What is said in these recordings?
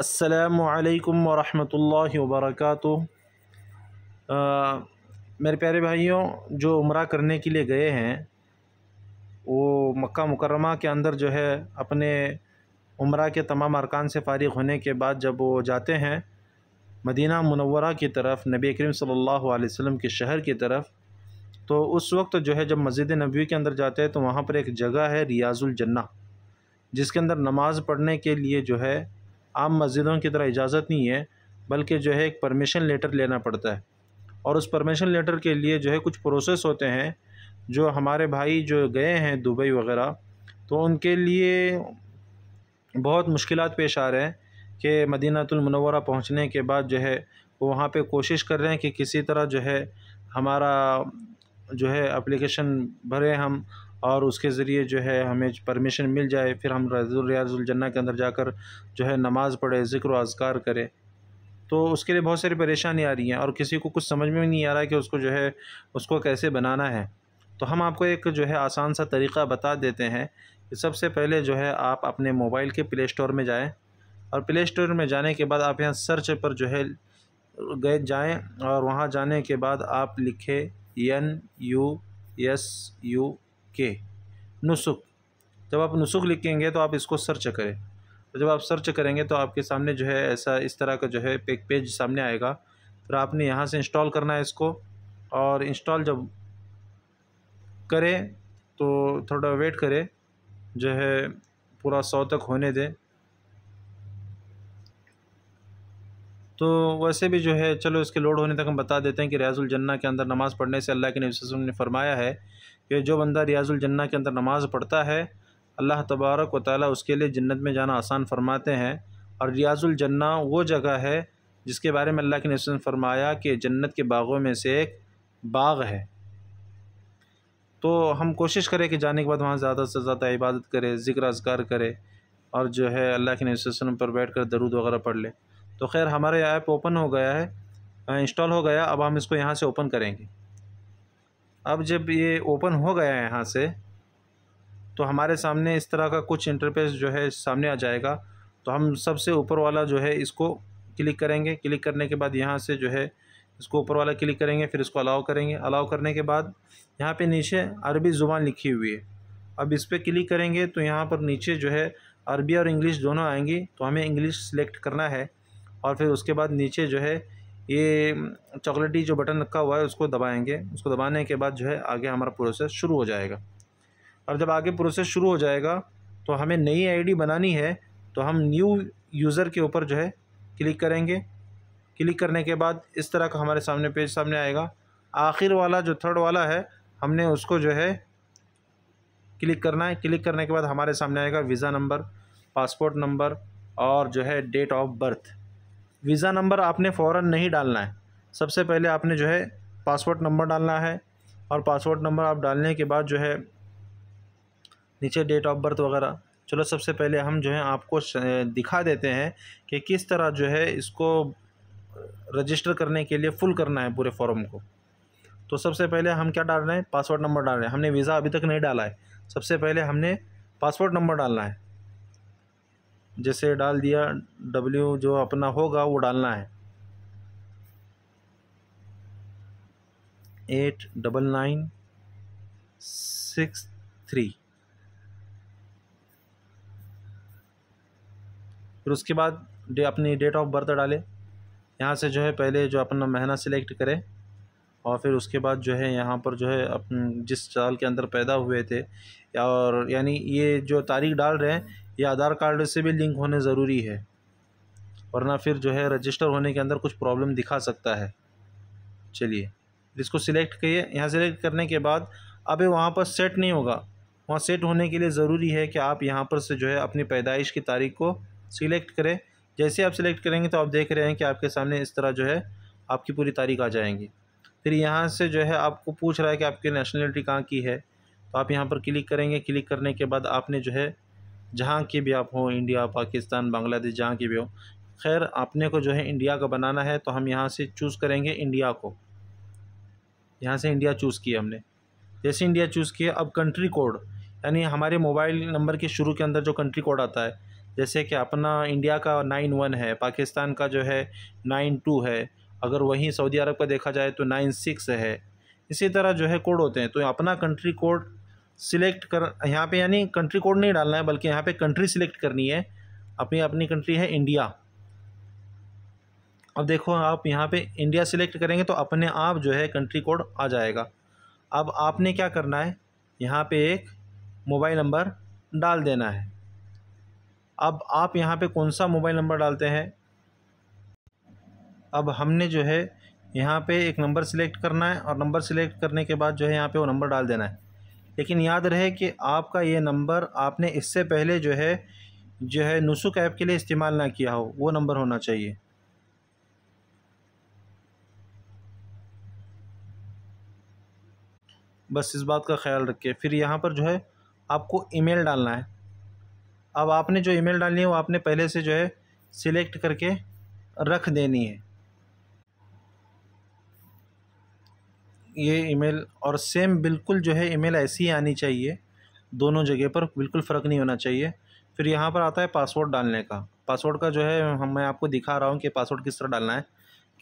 असलकम वरहमल वबरक मेरे प्यारे भाइयों जो उम्र करने के लिए गए हैं वो मक्का मुकरमा के अंदर जो है अपने उम्र के तमाम अरकान से फ़ारिग होने के बाद जब वो जाते हैं मदीना मुनवरा की तरफ नबी करीम सल्लल्लाहु अलैहि वसल्लम के शहर की तरफ तो उस वक्त जो है जब मस्जिद नबी के अंदर जाते हैं तो वहाँ पर एक जगह है रियाजुल जन्ना जिसके अंदर नमाज़ पढ़ने के लिए जो है आम मस्जिदों की तरह इजाज़त नहीं है बल्कि जो है एक परमिशन लेटर लेना पड़ता है और उस परमिशन लेटर के लिए जो है कुछ प्रोसेस होते हैं जो हमारे भाई जो गए हैं दुबई वगैरह तो उनके लिए बहुत मुश्किल पेश आ रहे हैं कि मदीनातुलमनवरा पहुँचने के बाद जो है वो वहाँ पर कोशिश कर रहे हैं कि किसी तरह जो है हमारा जो है एप्लीकेशन भरें हम और उसके ज़रिए जो है हमें परमिशन मिल जाए फिर हम रियाजुलजन्ना के अंदर जाकर जो है नमाज़ पढ़े ज़िक्र अजगार करें तो उसके लिए बहुत सारी परेशानी आ रही हैं और किसी को कुछ समझ में नहीं आ रहा कि उसको जो है उसको कैसे बनाना है तो हम आपको एक जो है आसान सा तरीका बता देते हैं कि सबसे पहले जो है आप अपने मोबाइल के प्ले स्टोर में जाएँ और प्ले स्टोर में जाने के बाद आप यहाँ सर्च पर जो है गए जाएँ और वहाँ जाने के बाद आप लिखें एन यू एस यू के नुसुख जब आप नुसुख लिखेंगे तो आप इसको सर्च करें तो जब आप सर्च करेंगे तो आपके सामने जो है ऐसा इस तरह का जो है एक पेज सामने आएगा फिर आपने यहाँ से इंस्टॉल करना है इसको और इंस्टॉल जब करें तो थोड़ा वेट करें जो है पूरा सौ तक होने दें तो वैसे भी जो है चलो इसके लोड होने तक हम बता देते हैं कि रियाजुल जन्ना के अंदर नमाज़ पढ़ने से अल्लाह के नबी ने फरमाया है कि जो बंदा रियाजुल जन्ना के अंदर नमाज़ पढ़ता है अल्लाह तबारक व उसके लिए जन्नत में जाना आसान फरमाते हैं और रियाजुल जन्ना वो जगह है जिसके बारे में अल्लाह के नसन फरमाया कि जन्नत के बाग़ों में से एक बाग़ है तो हम कोशिश करें कि जाने के बाद वहाँ ज़्यादा से ज़्यादा इबादत करें ज़िक्र अज़गार करें और जो है अल्लाह के नसन पर बैठ कर दरूद वगैरह पढ़ लें तो खैर हमारा ऐप ओपन हो गया है इंस्टॉल हो गया अब हम इसको यहाँ से ओपन करेंगे अब जब ये ओपन हो गया है यहाँ से तो हमारे सामने इस तरह का कुछ इंटरफेस जो है सामने आ जाएगा तो हम सबसे ऊपर वाला जो है इसको क्लिक करेंगे क्लिक करने के बाद यहाँ से जो है इसको ऊपर वाला क्लिक करेंगे फिर इसको अलाउ करेंगे अलाउ करने के बाद यहाँ पे नीचे अरबी ज़ुबान लिखी हुई है अब इस पर क्लिक करेंगे तो यहाँ पर नीचे जो है अरबी और इंग्लिश दोनों आएंगी तो हमें इंग्लिश सेलेक्ट करना है और फिर उसके बाद नीचे जो है ये चॉकलेटी जो बटन रखा हुआ है उसको दबाएंगे उसको दबाने के बाद जो है आगे हमारा प्रोसेस शुरू हो जाएगा और जब आगे प्रोसेस शुरू हो जाएगा तो हमें नई आईडी बनानी है तो हम न्यू यूज़र के ऊपर जो है क्लिक करेंगे क्लिक करने के बाद इस तरह का हमारे सामने पेज सामने आएगा आखिर वाला जो थर्ड वाला है हमने उसको जो है क्लिक करना है क्लिक करने के बाद हमारे सामने आएगा वीज़ा नंबर पासपोर्ट नंबर और जो है date of birth visa number आपने फ़ौर नहीं डालना है सबसे पहले आपने जो है पासवर्ड नंबर डालना है और पासवर्ड नंबर आप डालने के बाद जो है नीचे डेट ऑफ बर्थ वगैरह चलो सबसे पहले हम जो है आपको दिखा देते हैं कि किस तरह जो है इसको रजिस्टर करने के लिए फुल करना है पूरे फॉर्म को तो सबसे पहले हम क्या डाल रहे हैं पासवर्ड नंबर डाल रहे हैं हमने वीज़ा अभी तक नहीं डाला है सबसे पहले हमने पासवर्ड नंबर डालना है जैसे डाल दिया डब्ल्यू जो अपना होगा वो डालना है eight double nine six three फिर उसके बाद डे अपनी डेट ऑफ बर्थ डाले यहाँ से जो है पहले जो अपना महीना सिलेक्ट करें और फिर उसके बाद जो है यहाँ पर जो है अपन जिस साल के अंदर पैदा हुए थे और यानी ये जो तारीख डाल रहे हैं या आधार कार्ड से भी लिंक होने ज़रूरी है वरना फिर जो है रजिस्टर होने के अंदर कुछ प्रॉब्लम दिखा सकता है चलिए इसको सिलेक्ट करिए यहाँ सेलेक्ट करने के बाद अब वहाँ पर सेट नहीं होगा वहाँ सेट होने के लिए ज़रूरी है कि आप यहाँ पर से जो है अपनी पैदाइश की तारीख को सिलेक्ट करें जैसे आप सिलेक्ट करेंगे तो आप देख रहे हैं कि आपके सामने इस तरह जो है आपकी पूरी तारीख आ जाएंगी फिर यहाँ से जो है आपको पूछ रहा है कि आपकी नेशनलिटी कहाँ की है तो आप यहाँ पर क्लिक करेंगे क्लिक करने के बाद आपने जो है जहाँ की भी आप हों इंडिया पाकिस्तान बांग्लादेश जहाँ की भी हो खैर आपने को जो है इंडिया का बनाना है तो हम यहाँ से चूज़ करेंगे इंडिया को यहाँ से इंडिया चूज़ किया हमने जैसे इंडिया चूज़ किया अब कंट्री कोड यानी हमारे मोबाइल नंबर के शुरू के अंदर जो कंट्री कोड आता है जैसे कि अपना इंडिया का नाइन वन है पाकिस्तान का जो है नाइन टू है अगर वहीं सऊदी अरब का देखा जाए तो नाइन सिक्स है इसी तरह जो है कोड होते हैं तो अपना कंट्री कोड सिलेक्ट कर यहाँ पे यानी कंट्री कोड नहीं डालना है बल्कि यहाँ पे कंट्री सिलेक्ट करनी है अपनी अपनी कंट्री है इंडिया अब देखो आप यहाँ पे इंडिया सिलेक्ट करेंगे तो अपने आप जो है कंट्री कोड आ जाएगा अब आपने क्या करना है यहाँ पे एक मोबाइल नंबर डाल देना है अब आप यहाँ पे कौन सा मोबाइल नंबर डालते हैं अब हमने जो है यहाँ पे एक नंबर सिलेक्ट करना है और नंबर सिलेक्ट करने के बाद जो है यहाँ पे वो नंबर डाल देना है लेकिन याद रहे कि आपका ये नंबर आपने इससे पहले जो है जो है नुसुक ऐप के लिए इस्तेमाल ना किया हो वो नंबर होना चाहिए बस इस बात का ख्याल रखिए फिर यहाँ पर जो है आपको ईमेल डालना है अब आपने जो ईमेल डालनी है वो आपने पहले से जो है सिलेक्ट करके रख देनी है ये ईमेल और सेम बिल्कुल जो है ईमेल ऐसी ही आनी चाहिए दोनों जगह पर बिल्कुल फ़र्क नहीं होना चाहिए फिर यहाँ पर आता है पासवर्ड डालने का पासवर्ड का जो है हम मैं आपको दिखा रहा हूँ कि पासवर्ड किस तरह डालना है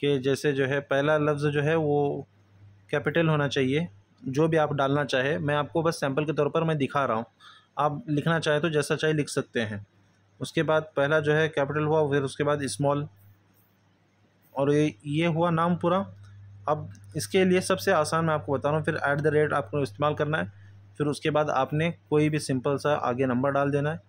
कि जैसे जो है पहला लफ्ज़ जो है वो कैपिटल होना चाहिए जो भी आप डालना चाहे मैं आपको बस सैम्पल के तौर पर मैं दिखा रहा हूँ आप लिखना चाहे तो जैसा चाहे लिख सकते हैं उसके बाद पहला जो है कैपिटल हुआ फिर उसके बाद स्मॉल और ये ये हुआ नाम पूरा अब इसके लिए सबसे आसान मैं आपको बता रहा हूँ फिर ऐट द रेट आपको इस्तेमाल करना है फिर उसके बाद आपने कोई भी सिंपल सा आगे नंबर डाल देना है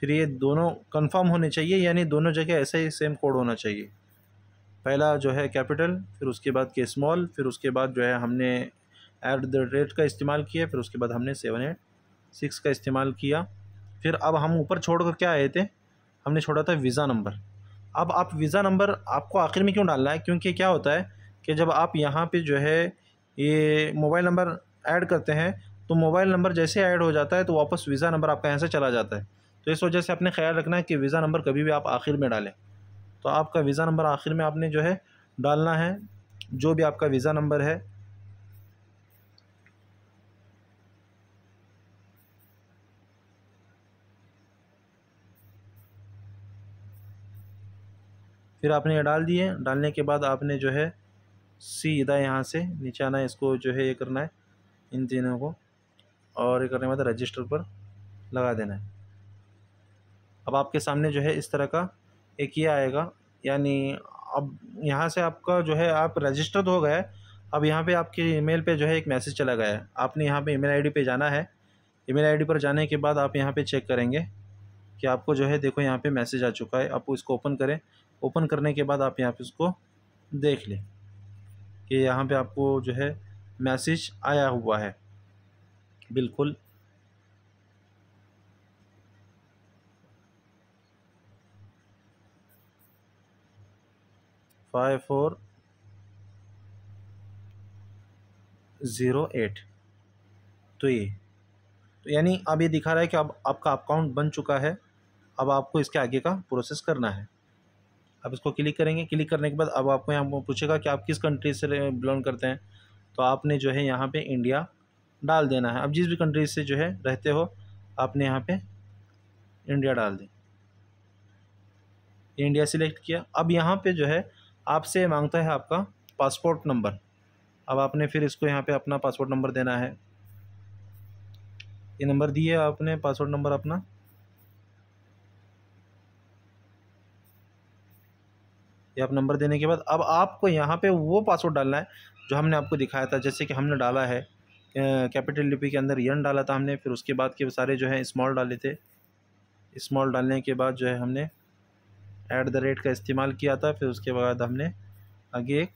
फिर ये दोनों कंफर्म होने चाहिए यानी दोनों जगह ऐसे ही सेम कोड होना चाहिए पहला जो है कैपिटल फिर उसके बाद के स्मॉल फिर उसके बाद जो है हमने ऐट द रेट का इस्तेमाल किया फिर उसके बाद हमने सेवन एट सिक्स का इस्तेमाल किया फिर अब हम ऊपर छोड़ कर क्या आए थे हमने छोड़ा था वीज़ा नंबर अब आप वीज़ा नंबर आपको आखिर में क्यों डालना है क्योंकि क्या होता है कि जब आप यहाँ पे जो है ये मोबाइल नंबर ऐड करते हैं तो मोबाइल नंबर जैसे ऐड हो जाता है तो वापस वीज़ा नंबर आपका यहाँ से चला जाता है तो इस वजह से आपने ख्याल रखना है कि वीज़ा नंबर कभी भी आप आखिर में डालें तो आपका वीज़ा नंबर आखिर में आपने जो है डालना है जो भी आपका वीज़ा नंबर है फिर आपने ये डाल दिए डालने के बाद आपने जो है सीधा यहाँ से नीचे आना है इसको जो है ये करना है इन तीनों को और ये करने के बाद रजिस्टर पर लगा देना है अब आपके सामने जो है इस तरह का एक ये आएगा यानी अब यहाँ से आपका जो है आप रजिस्टर्ड हो गए अब यहाँ पे आपके ईमेल पे जो है एक मैसेज चला गया है आपने यहाँ पे ईमेल आईडी पे जाना है ईमेल आईडी पर जाने के बाद आप यहाँ पे चेक करेंगे कि आपको जो है देखो यहाँ पे मैसेज आ चुका है आप इसको ओपन करें ओपन करने के बाद आप यहाँ पे उसको देख लें कि यहाँ पे आपको जो है मैसेज आया हुआ है बिल्कुल फाइव फोर ज़ीरो एट तो ये तो यानी अब ये दिखा रहा है कि अब आपका अकाउंट बन चुका है अब आपको इसके आगे का प्रोसेस करना है आप इसको क्लिक करेंगे क्लिक करने के बाद अब आपको यहाँ पूछेगा कि आप किस कंट्री से बिलोंग करते हैं तो आपने जो है यहाँ पे इंडिया डाल देना है अब जिस भी कंट्री से जो है रहते हो आपने यहाँ पे इंडिया डाल दी इंडिया सिलेक्ट किया अब यहाँ पे जो है आपसे मांगता है आपका पासपोर्ट नंबर अब आपने फिर इसको यहाँ पे अपना पासपोर्ट नंबर देना है ये नंबर दिए आपने पासपोर्ट नंबर अपना ये आप नंबर देने के बाद अब आपको यहाँ पे वो पासवर्ड डालना है जो हमने आपको दिखाया था जैसे कि हमने डाला है कैपिटल लिपि के अंदर यन डाला था हमने फिर उसके बाद के सारे जो है स्मॉल डाले थे स्मॉल डालने के बाद जो है हमने ऐट द रेट का इस्तेमाल किया था फिर उसके बाद हमने आगे एक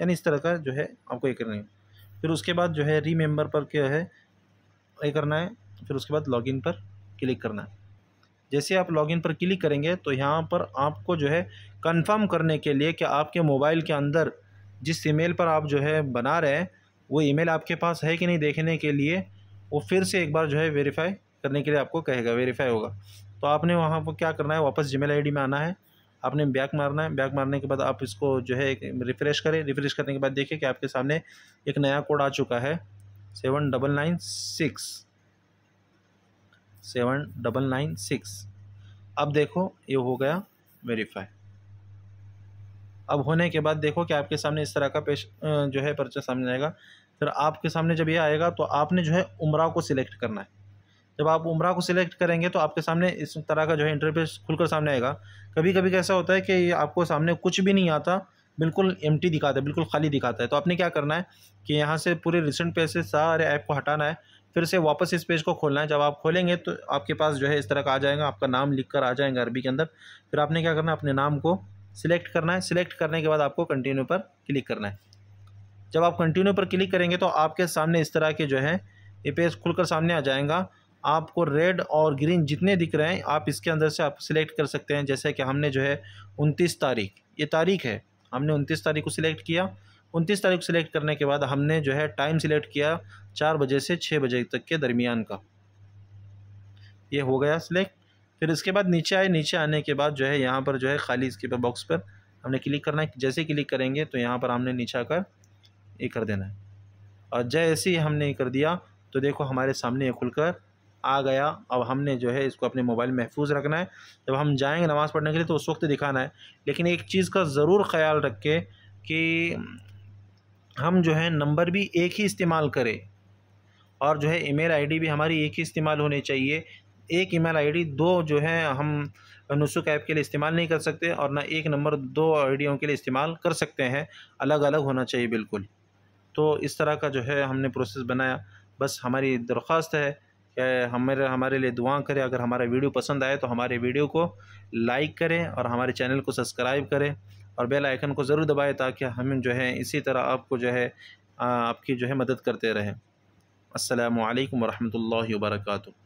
यानी इस तरह का जो है आपको ये करना है फिर उसके बाद जो है रीमेंबर पर क्या है ये करना है फिर उसके बाद लॉगिन पर क्लिक करना है जैसे आप लॉगिन पर क्लिक करेंगे तो यहाँ पर आपको जो है कंफर्म करने के लिए कि आपके मोबाइल के अंदर जिस ईमेल पर आप जो है बना रहे हैं वो ईमेल आपके पास है कि नहीं देखने के लिए वो फिर से एक बार जो है वेरीफाई करने के लिए आपको कहेगा वेरीफाई होगा तो आपने वहाँ पर क्या करना है वापस जी मेल में आना है आपने बैक मारना है बैक मारने के बाद आप इसको जो है रिफ़्रेश करें रिफ़्रेश करने के बाद देखें कि आपके सामने एक नया कोड आ चुका है seven double nine six seven double nine six अब देखो ये हो गया वेरीफाई अब होने के बाद देखो कि आपके सामने इस तरह का पेश जो है पर्चा सामने आएगा फिर आपके सामने जब ये आएगा तो आपने जो है उमरा को सिलेक्ट करना है जब आप उमरा को सिलेक्ट करेंगे तो आपके सामने इस तरह का जो है इंटरफेस खुलकर सामने आएगा कभी कभी कैसा होता है कि आपको सामने कुछ भी नहीं आता बिल्कुल एम दिखाता है बिल्कुल खाली दिखाता है तो आपने क्या करना है कि यहाँ से पूरे रिसेंट पैसे से सारे ऐप को हटाना है फिर से वापस इस पेज को खोलना है जब आप खोलेंगे तो आपके पास जो है इस तरह का आ जाएगा आपका नाम लिख कर आ जाएगा अरबी के अंदर फिर आपने क्या करना है अपने नाम को सिलेक्ट करना है सिलेक्ट करने के बाद आपको कंटिन्यू पर क्लिक करना है जब आप कंटिन्यू पर क्लिक करेंगे तो आपके सामने इस तरह के जो है ये पेज खुलकर सामने आ जाएगा आपको रेड और ग्रीन जितने दिख रहे हैं आप इसके अंदर से आप सिलेक्ट कर सकते हैं जैसे कि हमने जो है उनतीस तारीख ये तारीख है हमने उनतीस तारीख को सिलेक्ट किया उनतीस तारीख सेलेक्ट करने के बाद हमने जो है टाइम सिलेक्ट किया चार बजे से छः बजे तक के दरमियान का ये हो गया सिलेक्ट फिर इसके बाद नीचे आए नीचे आने के बाद जो है यहाँ पर जो है खाली इसके पर बॉक्स पर हमने क्लिक करना है जैसे क्लिक करेंगे तो यहाँ पर हमने नीचे आकर ये कर देना है और जैसे ही हमने ये कर दिया तो देखो हमारे सामने ये खुलकर आ गया अब हमने जो है इसको अपने मोबाइल में महफूज रखना है जब हम जाएंगे नमाज़ पढ़ने के लिए तो उस वक्त दिखाना है लेकिन एक चीज़ का ज़रूर ख्याल रख के कि हम जो है नंबर भी एक ही इस्तेमाल करें और जो है ईमेल आईडी भी हमारी एक ही इस्तेमाल होनी चाहिए एक ईमेल आईडी दो जो है हम नुसुक ऐप के लिए इस्तेमाल नहीं कर सकते और ना एक नंबर दो आई के लिए इस्तेमाल कर सकते हैं अलग अलग होना चाहिए बिल्कुल तो इस तरह का जो है हमने प्रोसेस बनाया बस हमारी दरख्वास्त है कि हमारे हमारे लिए दुआ करें अगर हमारा वीडियो पसंद आए तो हमारे वीडियो को लाइक करें और हमारे चैनल को सब्सक्राइब करें और बेल आइकन को ज़रूर दबाएँ ताकि हम जो है इसी तरह आपको जो है आपकी जो है मदद करते रहें असलकम वरहमल वर्का